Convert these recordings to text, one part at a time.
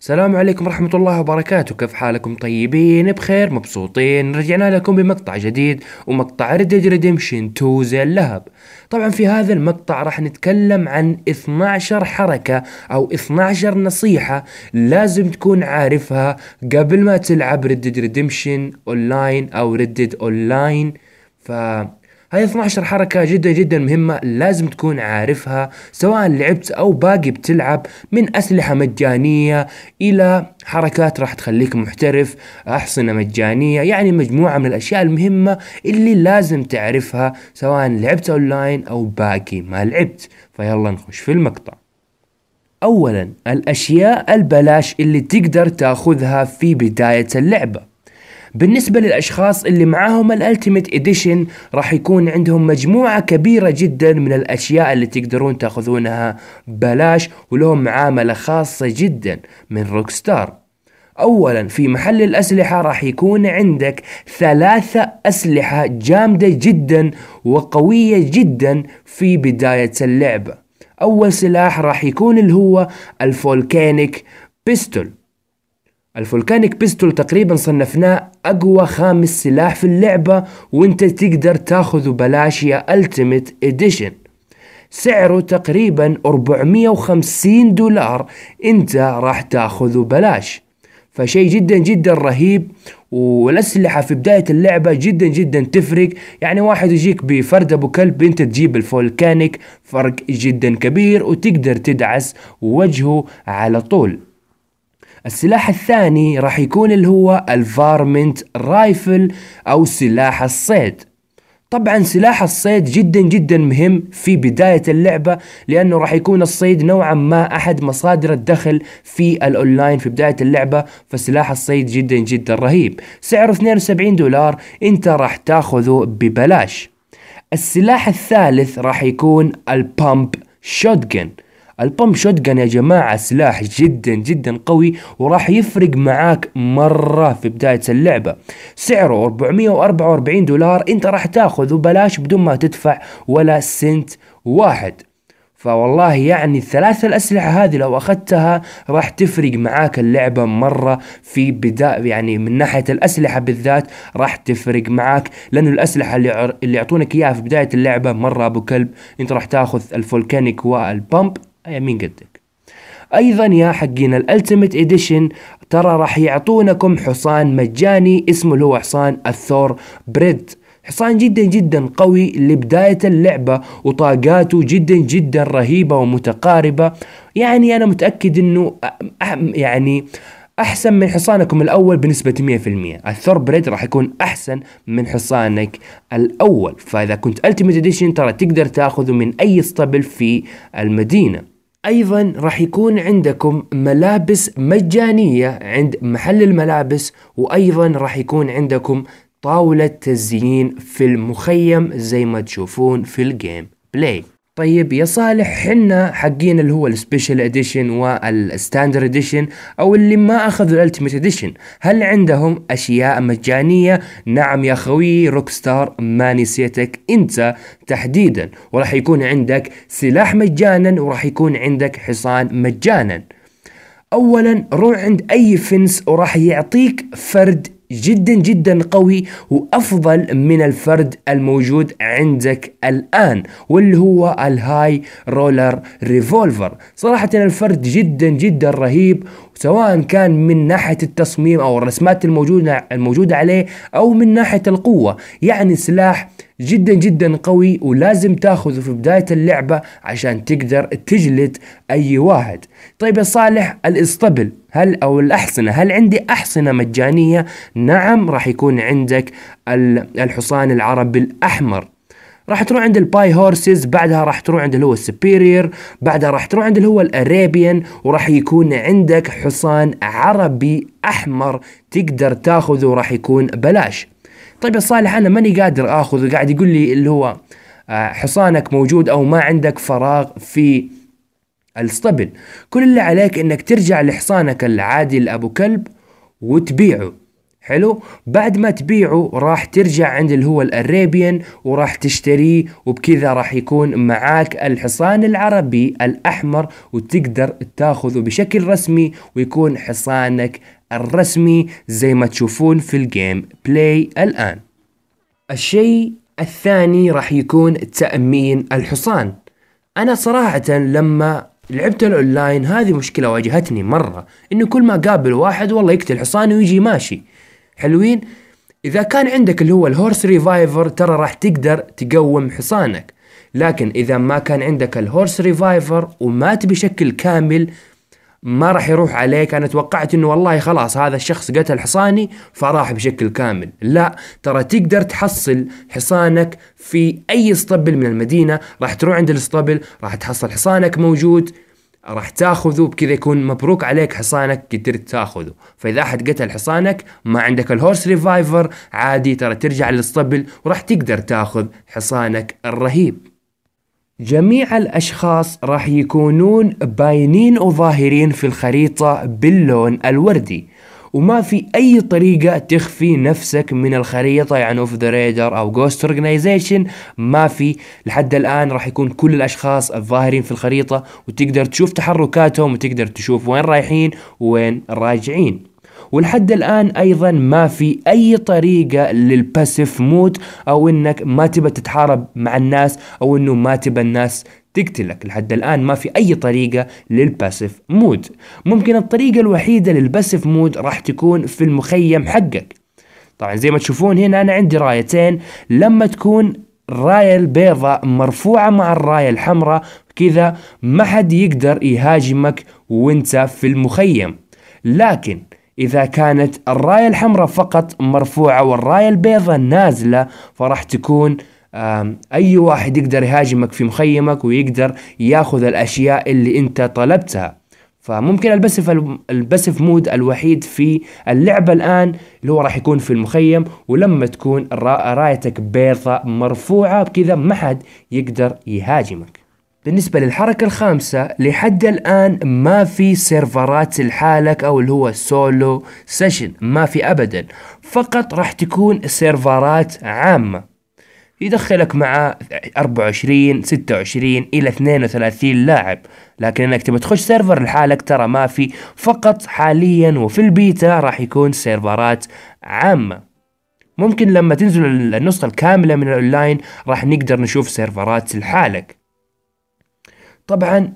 السلام عليكم ورحمة الله وبركاته كيف حالكم طيبين بخير مبسوطين رجعنا لكم بمقطع جديد ومقطع ريد ريديمشن 2 زي اللهب طبعا في هذا المقطع راح نتكلم عن 12 حركة او 12 نصيحة لازم تكون عارفها قبل ما تلعب ريد ريديمشن اونلاين او ريد اونلاين ف هاي 12 حركة جدا جدا مهمة لازم تكون عارفها سواء لعبت أو باقي بتلعب من أسلحة مجانية إلى حركات راح تخليك محترف أحصنة مجانية يعني مجموعة من الأشياء المهمة اللي لازم تعرفها سواء لعبت أونلاين أو باقي ما لعبت فيلا نخش في المقطع أولا الأشياء البلاش اللي تقدر تاخذها في بداية اللعبة بالنسبة للأشخاص اللي معاهم الألتيميت إديشن راح يكون عندهم مجموعة كبيرة جدا من الأشياء اللي تقدرون تاخذونها بلاش ولهم معاملة خاصة جدا من روكستار أولا في محل الأسلحة راح يكون عندك ثلاثة أسلحة جامدة جدا وقوية جدا في بداية اللعبة أول سلاح راح يكون اللي هو الفولكانيك بيستول الفولكانيك بيستول تقريبا صنفناه اقوى خامس سلاح في اللعبة وانت تقدر تاخذه بلاش يا التيميت اديشن سعره تقريبا 450 دولار انت راح تاخذه بلاش فشي جدا جدا رهيب والاسلحه في بدايه اللعبه جدا جدا تفرق يعني واحد يجيك بفرد ابو كلب انت تجيب الفولكانيك فرق جدا كبير وتقدر تدعس وجهه على طول السلاح الثاني راح يكون اللي هو الفارمنت رايفل أو سلاح الصيد طبعا سلاح الصيد جدا جدا مهم في بداية اللعبة لأنه راح يكون الصيد نوعا ما أحد مصادر الدخل في الأونلاين في بداية اللعبة فسلاح الصيد جدا جدا رهيب سعره 72 دولار أنت راح تاخذه ببلاش السلاح الثالث راح يكون البامب شوتجن البمب شوت يا جماعة سلاح جدا جدا قوي وراح يفرق معاك مرة في بداية اللعبة سعره 444 دولار انت راح تاخذه بلاش بدون ما تدفع ولا سنت واحد فوالله يعني الثلاثة الأسلحة هذه لو أخذتها راح تفرق معاك اللعبة مرة في بداء يعني من ناحية الأسلحة بالذات راح تفرق معاك لأنه الأسلحة اللي اللي يعطونك إياها في بداية اللعبة مرة أبو كلب أنت راح تاخذ الفولكانيك والبمب هيا آية مين قدك ايضا يا حقين الالتيميت اديشن ترى راح يعطونكم حصان مجاني اسمه اللي هو حصان الثور بريد حصان جدا جدا قوي لبداية اللعبة وطاقاته جدا جدا رهيبة ومتقاربة يعني أنا متأكد أنه يعني أحسن من حصانكم الأول بنسبة 100% الثور بريد راح يكون أحسن من حصانك الأول فإذا كنت ألتيميت إديشن ترى تقدر تاخذه من أي اسطبل في المدينة ايضا راح يكون عندكم ملابس مجانيه عند محل الملابس وايضا راح يكون عندكم طاوله تزيين في المخيم زي ما تشوفون في الجيم بلاي طيب يا صالح حنا حقين اللي هو السبيشال اديشن والستاندر اديشن او اللي ما اخذوا الالتيميت اديشن هل عندهم اشياء مجانيه نعم يا خوي روك ستار ما نسيتك انت تحديدا وراح يكون عندك سلاح مجانا وراح يكون عندك حصان مجانا اولا روح عند اي فنس وراح يعطيك فرد جدا جدا قوي وافضل من الفرد الموجود عندك الان واللي هو الهاي رولر ريفولفر صراحة الفرد جدا جدا رهيب سواء كان من ناحية التصميم او الرسمات الموجودة الموجودة عليه او من ناحية القوة يعني سلاح جدا جدا قوي ولازم تاخذه في بداية اللعبة عشان تقدر تجلد اي واحد طيب يا صالح الاسطبل هل او الاحصنه هل عندي احصنه مجانيه نعم راح يكون عندك الحصان العربي الاحمر راح تروح عند الباي هورسز بعدها راح تروح عند اللي هو السبيرير بعدها راح تروح عند اللي هو الاريبيان وراح يكون عندك حصان عربي احمر تقدر تاخذه راح يكون بلاش طيب يا صالح انا ماني قادر اخذه قاعد يقول لي اللي هو آه، حصانك موجود او ما عندك فراغ في الاسطبل كل اللي عليك انك ترجع لحصانك العادي لابو كلب وتبيعه حلو بعد ما تبيعه راح ترجع عند اللي هو الاريبيان وراح تشتريه وبكذا راح يكون معاك الحصان العربي الاحمر وتقدر تاخذه بشكل رسمي ويكون حصانك الرسمي زي ما تشوفون في الجيم بلاي الان الشيء الثاني راح يكون تأمين الحصان أنا صراحة لما لعبت الاونلاين هذه مشكله واجهتني مره انه كل ما قابل واحد والله يقتل حصان ويجي ماشي حلوين اذا كان عندك اللي هو الهورس ريفايفر ترى راح تقدر تقوم حصانك لكن اذا ما كان عندك الهورس ريفايفر ومات بشكل كامل ما راح يروح عليك انا توقعت انه والله خلاص هذا الشخص قتل حصاني فراح بشكل كامل لا ترى تقدر تحصل حصانك في اي اسطبل من المدينه راح تروح عند الاسطبل راح تحصل حصانك موجود راح تاخذه بكذا يكون مبروك عليك حصانك قدرت تاخذه فاذا احد قتل حصانك ما عندك الهورس ريفايفر عادي ترى ترجع للاسطبل وراح تقدر تاخذ حصانك الرهيب جميع الأشخاص راح يكونون باينين وظاهرين في الخريطة باللون الوردي وما في أي طريقة تخفي نفسك من الخريطة يعني اوف ذا ريدر أو جوست اورجنايزيشن ما في لحد الآن راح يكون كل الأشخاص الظاهرين في الخريطة وتقدر تشوف تحركاتهم وتقدر تشوف وين رايحين وين راجعين ولحد الان ايضا ما في اي طريقه للباسيف مود او انك ما تبى تتحارب مع الناس او انه ما تبى الناس تقتلك لحد الآن ما في أي طريقة للباسيف مود ممكن الطريقة الوحيدة للباسيف مود راح تكون في المخيم حقك طبعا زي ما تشوفون هنا أنا عندي رايتين لما تكون الراية البيضاء مرفوعة مع الراية الحمراء كذا ما حد يقدر يهاجمك وانت في المخيم لكن إذا كانت الراية الحمراء فقط مرفوعة والراية البيضاء نازلة فراح تكون أي واحد يقدر يهاجمك في مخيمك ويقدر ياخذ الأشياء اللي أنت طلبتها فممكن البسف البسف مود الوحيد في اللعبة الآن اللي هو راح يكون في المخيم ولما تكون رايتك بيضاء مرفوعة بكذا ما حد يقدر يهاجمك بالنسبة للحركة الخامسة لحد الآن ما في سيرفرات لحالك أو اللي هو سولو سيشن ما في أبدا فقط راح تكون سيرفرات عامة يدخلك مع 24 26 إلى 32 لاعب لكن انك تبي تخش سيرفر لحالك ترى ما في فقط حاليا وفي البيتا راح يكون سيرفرات عامه ممكن لما تنزل النسخة الكاملة من الأونلاين راح نقدر نشوف سيرفرات لحالك طبعا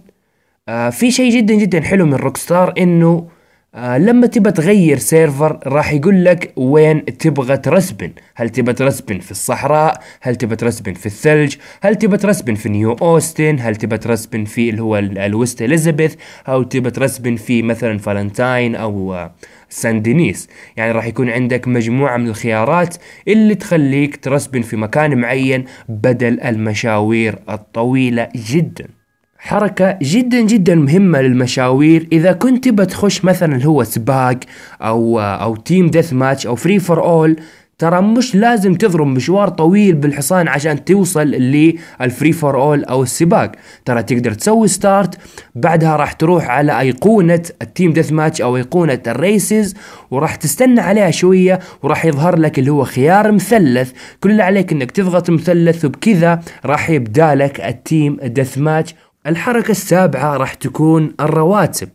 آه في شيء جدا جدا حلو من روكستار انه آه لما تبى تغير سيرفر راح يقول لك وين تبغى ترسبن هل تبى ترسبن في الصحراء هل تبى ترسبن في الثلج هل تبى ترسبن في نيو اوستن هل تبى ترسبن في اللي هو الويست اليزابيث او تبى ترسبن في مثلا فالنتاين او آه سان دينيس يعني راح يكون عندك مجموعة من الخيارات اللي تخليك ترسبن في مكان معين بدل المشاوير الطويلة جداً حركة جدا جدا مهمة للمشاوير إذا كنت بتخش مثلا هو سباق أو أو تيم ديث ماتش أو فري فور أول ترى مش لازم تضرب مشوار طويل بالحصان عشان توصل للفري فور اول او السباق ترى تقدر تسوي ستارت بعدها راح تروح على ايقونة التيم ديث ماتش او ايقونة الريسز وراح تستنى عليها شوية وراح يظهر لك اللي هو خيار مثلث كل اللي عليك انك تضغط مثلث وبكذا راح يبدالك التيم ديث ماتش الحركة السابعة راح تكون الرواتب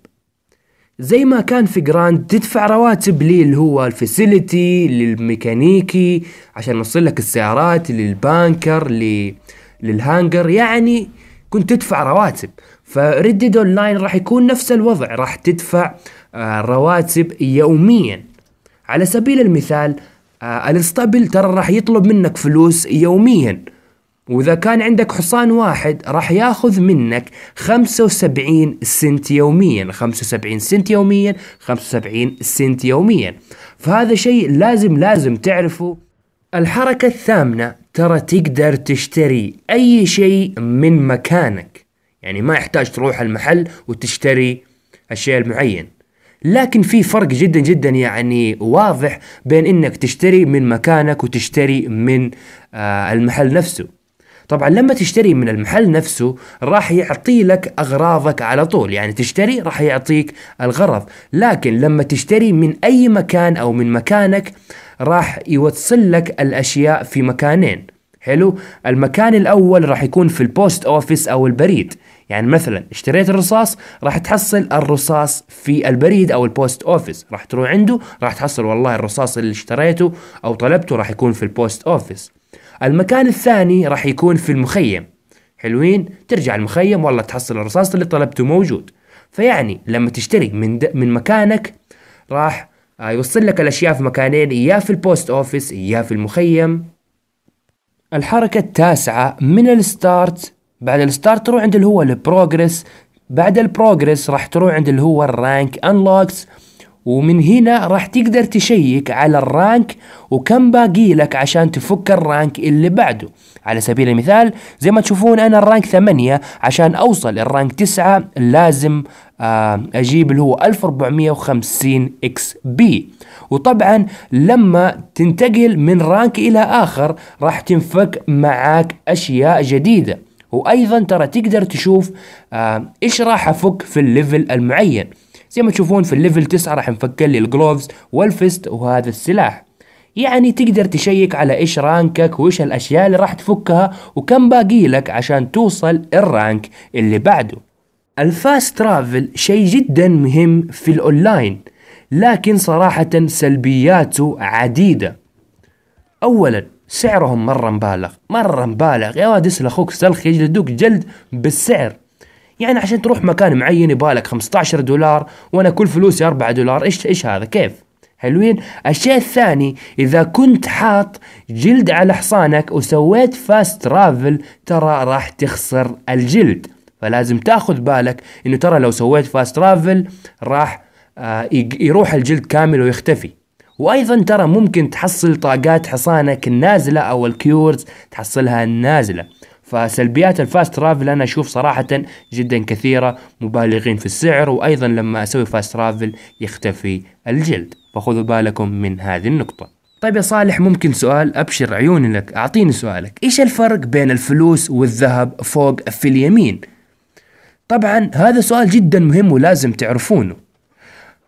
زي ما كان في جراند تدفع رواتب لي اللي هو الفاسيلتي للميكانيكي عشان نوصل لك السيارات للبانكر للهانجر يعني كنت تدفع رواتب اون اونلاين راح يكون نفس الوضع راح تدفع آه، رواتب يوميا على سبيل المثال آه، الاستابل ترى راح يطلب منك فلوس يوميا وإذا كان عندك حصان واحد راح ياخذ منك 75 سنت يوميا 75 سنت يوميا 75 سنت يوميا فهذا شيء لازم لازم تعرفه الحركة الثامنة ترى تقدر تشتري أي شيء من مكانك يعني ما يحتاج تروح المحل وتشتري الشيء المعين لكن في فرق جدا جدا يعني واضح بين انك تشتري من مكانك وتشتري من آه المحل نفسه طبعا لما تشتري من المحل نفسه راح يعطي لك أغراضك على طول يعني تشتري راح يعطيك الغرض لكن لما تشتري من أي مكان أو من مكانك راح يوصل لك الأشياء في مكانين حلو المكان الأول راح يكون في البوست أوفيس أو البريد يعني مثلا اشتريت الرصاص راح تحصل الرصاص في البريد او البوست اوفيس راح تروح عنده راح تحصل والله الرصاص اللي اشتريته او طلبته راح يكون في البوست اوفيس المكان الثاني راح يكون في المخيم حلوين ترجع المخيم والله تحصل الرصاص اللي طلبته موجود فيعني لما تشتري من د... من مكانك راح آه، يوصل لك الأشياء في مكانين يا في البوست أوفيس يا في المخيم الحركة التاسعة من الستارت بعد الستارت تروح عند اللي هو البروجرس بعد البروجرس راح تروح عند اللي هو الرانك انلوكس ومن هنا راح تقدر تشيك على الرانك وكم باقي لك عشان تفك الرانك اللي بعده على سبيل المثال زي ما تشوفون انا الرانك ثمانية عشان اوصل الرانك تسعة لازم آه، اجيب اللي هو 1450 اكس بي وطبعا لما تنتقل من رانك الى اخر راح تنفك معاك اشياء جديدة وايضا ترى تقدر تشوف آه، ايش راح افك في الليفل المعين زي ما تشوفون في الليفل 9 راح نفكر لي الجلوفز والفست وهذا السلاح يعني تقدر تشيك على ايش رانكك وايش الاشياء اللي راح تفكها وكم باقي لك عشان توصل الرانك اللي بعده الفاست ترافل شيء جدا مهم في الاونلاين لكن صراحة سلبياته عديدة اولا سعرهم مرة مبالغ مرة مبالغ يا واد اسلخوك سلخ يجلدوك جلد بالسعر يعني عشان تروح مكان معين يبالك 15 دولار وانا كل فلوسي 4 دولار ايش ايش هذا كيف حلوين الشيء الثاني اذا كنت حاط جلد على حصانك وسويت فاست ترافل ترى راح تخسر الجلد فلازم تاخذ بالك انه ترى لو سويت فاست ترافل راح آه، يروح الجلد كامل ويختفي وايضا ترى ممكن تحصل طاقات حصانك النازله او الكيورز تحصلها النازله فسلبيات الفاست ترافل انا اشوف صراحه جدا كثيره مبالغين في السعر وايضا لما اسوي فاست ترافل يختفي الجلد فخذوا بالكم من هذه النقطه طيب يا صالح ممكن سؤال ابشر عيوني لك اعطيني سؤالك ايش الفرق بين الفلوس والذهب فوق في اليمين طبعا هذا سؤال جدا مهم ولازم تعرفونه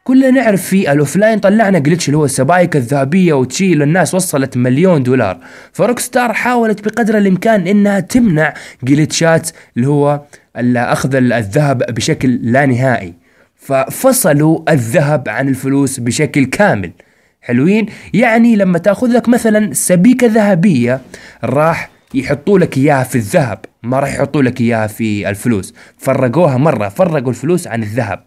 كلنا نعرف في الاوفلاين طلعنا جلتش اللي هو السبائك الذهبيه وتشيل الناس وصلت مليون دولار فروك ستار حاولت بقدر الامكان انها تمنع جلتشات اللي هو اخذ الذهب بشكل لا نهائي ففصلوا الذهب عن الفلوس بشكل كامل حلوين يعني لما تاخذ لك مثلا سبيكه ذهبيه راح يحطوا لك اياها في الذهب ما راح يحطوا لك اياها في الفلوس فرقوها مره فرقوا الفلوس عن الذهب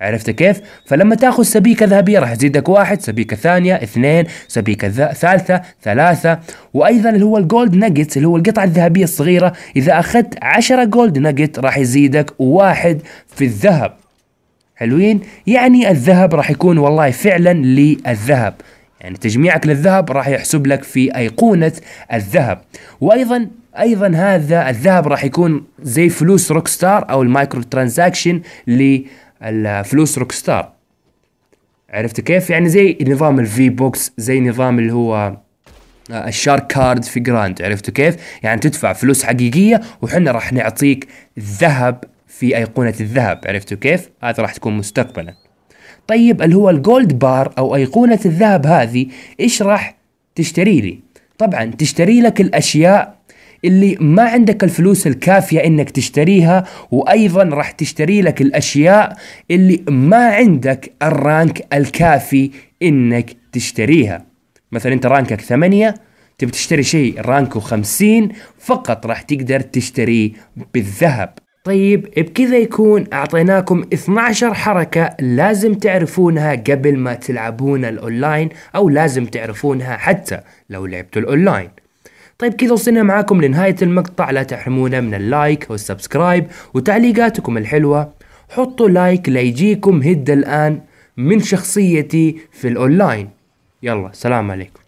عرفت كيف؟ فلما تاخذ سبيكة ذهبية راح يزيدك واحد، سبيكة ثانية، اثنين، سبيكة ثالثة، ثلاثة، وأيضا اللي هو الجولد ناجتس اللي هو القطعة الذهبية الصغيرة، إذا أخذت 10 جولد ناجت راح يزيدك واحد في الذهب. حلوين؟ يعني الذهب راح يكون والله فعلا للذهب. يعني تجميعك للذهب راح يحسب لك في أيقونة الذهب. وأيضا ايضا هذا الذهب راح يكون زي فلوس روك ستار او المايكرو ترانزاكشن ل الفلوس روك ستار عرفت كيف يعني زي نظام الفي بوكس زي نظام اللي هو آه، الشارك كارد في جراند عرفتوا كيف؟ يعني تدفع فلوس حقيقية وحنا راح نعطيك ذهب في أيقونة الذهب عرفتوا كيف؟ هذا راح تكون مستقبلا طيب اللي هو الجولد بار أو أيقونة الذهب هذه إيش راح تشتري لي؟ طبعا تشتري لك الأشياء اللي ما عندك الفلوس الكافية انك تشتريها وايضا راح تشتري لك الاشياء اللي ما عندك الرانك الكافي انك تشتريها مثلا انت رانكك ثمانية تبي تشتري شيء رانكه خمسين فقط راح تقدر تشتريه بالذهب طيب بكذا يكون أعطيناكم 12 حركة لازم تعرفونها قبل ما تلعبون الأونلاين أو لازم تعرفونها حتى لو لعبتوا الأونلاين طيب كذا وصلنا معاكم لنهاية المقطع لا تحرمونا من اللايك والسبسكرايب وتعليقاتكم الحلوة حطوا لايك ليجيكم هد الآن من شخصيتي في الأونلاين يلا سلام عليكم